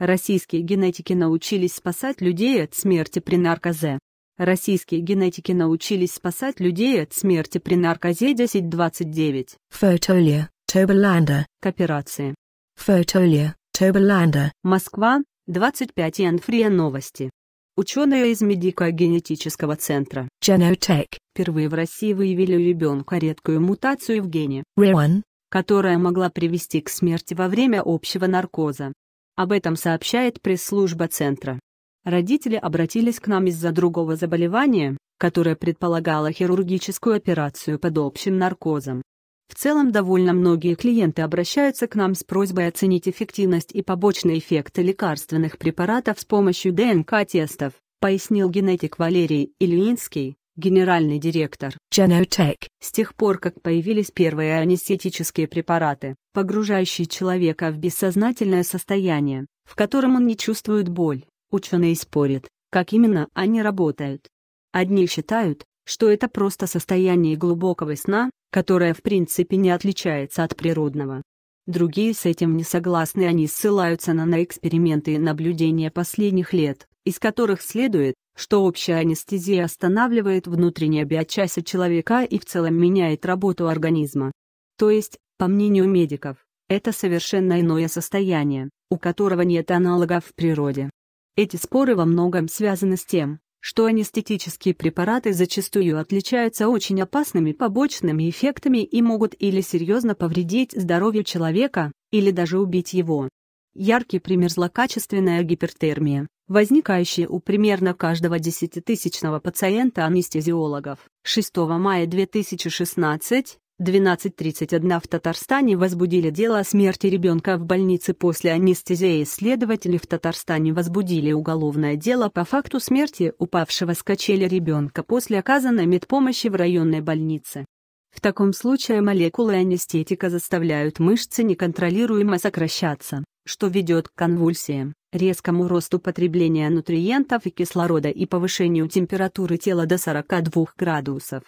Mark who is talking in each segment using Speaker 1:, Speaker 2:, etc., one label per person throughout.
Speaker 1: Российские генетики научились спасать людей от смерти при наркозе. Российские генетики научились спасать людей от смерти при наркозе 1029.
Speaker 2: Фотолия, Тобеланда.
Speaker 1: Кооперации.
Speaker 2: Фотолия, Тобеланда.
Speaker 1: Москва, 25 Янфрия новости. Ученые из медико-генетического центра
Speaker 2: Genotech
Speaker 1: впервые в России выявили у ребенка редкую мутацию в гене которая могла привести к смерти во время общего наркоза. Об этом сообщает пресс-служба центра. Родители обратились к нам из-за другого заболевания, которое предполагало хирургическую операцию под общим наркозом. В целом довольно многие клиенты обращаются к нам с просьбой оценить эффективность и побочные эффекты лекарственных препаратов с помощью ДНК-тестов, пояснил генетик Валерий Ильинский, генеральный директор
Speaker 2: Genotech,
Speaker 1: с тех пор, как появились первые анестетические препараты, погружающие человека в бессознательное состояние, в котором он не чувствует боль, ученые спорят, как именно они работают. Одни считают, что это просто состояние глубокого сна, которое в принципе не отличается от природного. Другие с этим не согласны, они ссылаются на, на эксперименты и наблюдения последних лет, из которых следует, что общая анестезия останавливает внутреннее биочасье человека и в целом меняет работу организма. То есть, по мнению медиков, это совершенно иное состояние, у которого нет аналогов в природе. Эти споры во многом связаны с тем, что анестетические препараты зачастую отличаются очень опасными побочными эффектами и могут или серьезно повредить здоровье человека, или даже убить его. Яркий пример злокачественная гипертермия, возникающие у примерно каждого десятитысячного пациента анестезиологов. 6 мая 2016 12.31 в Татарстане возбудили дело о смерти ребенка в больнице после анестезии. Следователи в Татарстане возбудили уголовное дело по факту смерти упавшего с качели ребенка после оказанной медпомощи в районной больнице. В таком случае молекулы анестетика заставляют мышцы неконтролируемо сокращаться, что ведет к конвульсиям. Резкому росту потребления нутриентов и кислорода и повышению температуры тела до 42 градусов.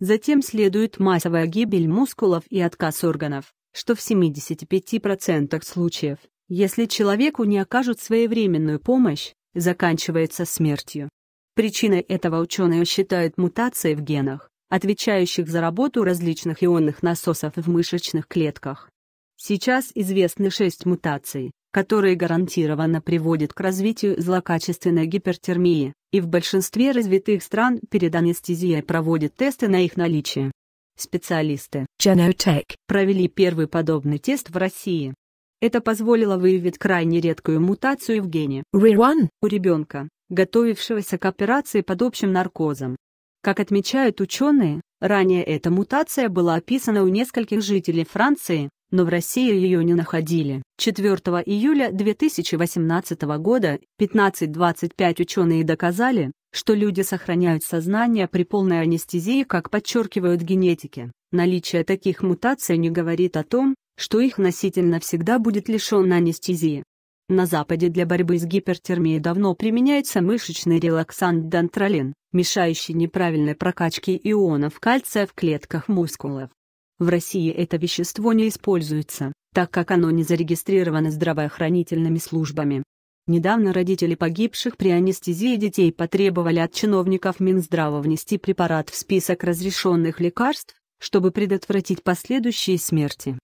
Speaker 1: Затем следует массовая гибель мускулов и отказ органов, что в 75% случаев, если человеку не окажут своевременную помощь, заканчивается смертью. Причиной этого ученые считают мутации в генах, отвечающих за работу различных ионных насосов в мышечных клетках. Сейчас известны шесть мутаций, которые гарантированно приводят к развитию злокачественной гипертермии, и в большинстве развитых стран перед анестезией проводят тесты на их наличие. Специалисты
Speaker 2: Genotech
Speaker 1: провели первый подобный тест в России. Это позволило выявить крайне редкую мутацию в гене RE1 у ребенка, готовившегося к операции под общим наркозом. Как отмечают ученые, ранее эта мутация была описана у нескольких жителей Франции, но в России ее не находили. 4 июля 2018 года 15-25 ученые доказали, что люди сохраняют сознание при полной анестезии, как подчеркивают генетики. Наличие таких мутаций не говорит о том, что их носитель навсегда будет лишен анестезии. На Западе для борьбы с гипертермией давно применяется мышечный релаксант дантролин, мешающий неправильной прокачке ионов кальция в клетках мускулов. В России это вещество не используется, так как оно не зарегистрировано здравоохранительными службами. Недавно родители погибших при анестезии детей потребовали от чиновников Минздрава внести препарат в список разрешенных лекарств, чтобы предотвратить последующие смерти.